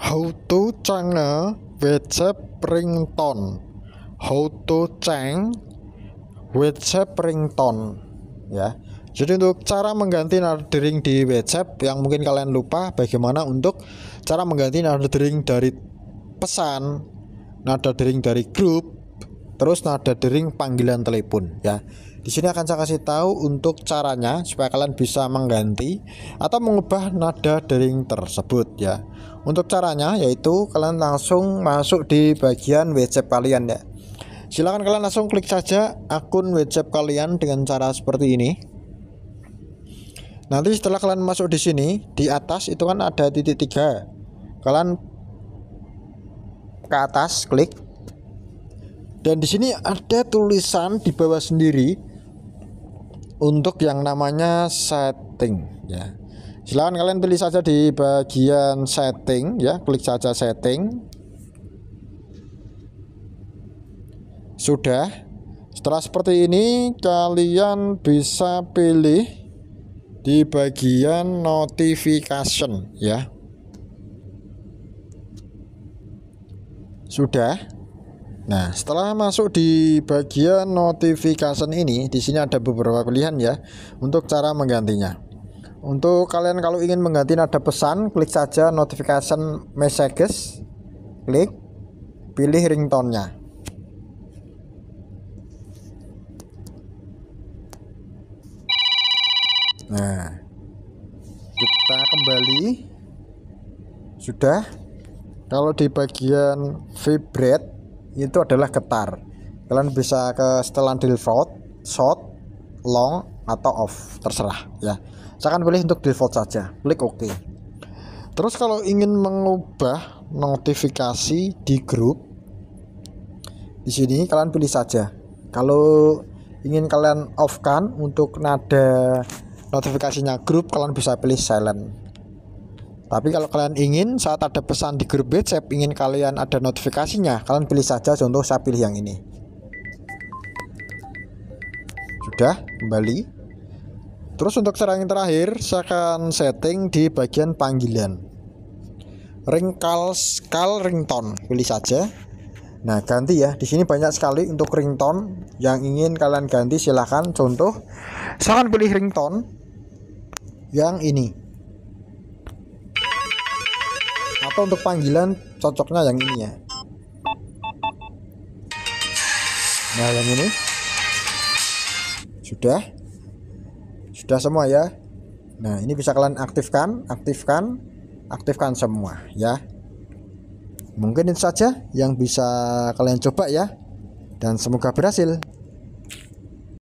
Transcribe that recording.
How to change WhatsApp ringtone. How to change WhatsApp ringtone ya. Jadi untuk cara mengganti nada ring di WhatsApp yang mungkin kalian lupa bagaimana untuk cara mengganti nada ring dari pesan, nada dering dari grup, terus nada dering panggilan telepon ya. Di sini akan saya kasih tahu untuk caranya supaya kalian bisa mengganti atau mengubah nada dering tersebut ya. Untuk caranya yaitu kalian langsung masuk di bagian WhatsApp kalian ya. Silakan kalian langsung klik saja akun WhatsApp kalian dengan cara seperti ini. Nanti setelah kalian masuk di sini di atas itu kan ada titik tiga. Kalian ke atas klik dan di sini ada tulisan di bawah sendiri untuk yang namanya setting ya silahkan kalian pilih saja di bagian setting ya klik saja setting sudah setelah seperti ini kalian bisa pilih di bagian notification ya sudah Nah, setelah masuk di bagian notification ini, di sini ada beberapa pilihan ya untuk cara menggantinya. Untuk kalian kalau ingin mengganti ada pesan, klik saja notification messages, klik pilih ringtone-nya. Nah, kita kembali sudah kalau di bagian vibrate itu adalah getar kalian bisa ke setelan default short long atau off terserah ya saya akan pilih untuk default saja klik OK terus kalau ingin mengubah notifikasi di grup di sini kalian pilih saja kalau ingin kalian off kan untuk nada notifikasinya grup kalian bisa pilih silent tapi kalau kalian ingin saat ada pesan di grup WhatsApp ingin kalian ada notifikasinya, kalian pilih saja contoh saya pilih yang ini. Sudah, kembali. Terus untuk yang terakhir, saya akan setting di bagian panggilan. Ring call, call ringtone, pilih saja. Nah, ganti ya. Di sini banyak sekali untuk ringtone yang ingin kalian ganti silahkan. Contoh, saya akan pilih ringtone yang ini atau untuk panggilan cocoknya yang ini ya nah yang ini sudah sudah semua ya nah ini bisa kalian aktifkan aktifkan aktifkan semua ya mungkin ini saja yang bisa kalian coba ya dan semoga berhasil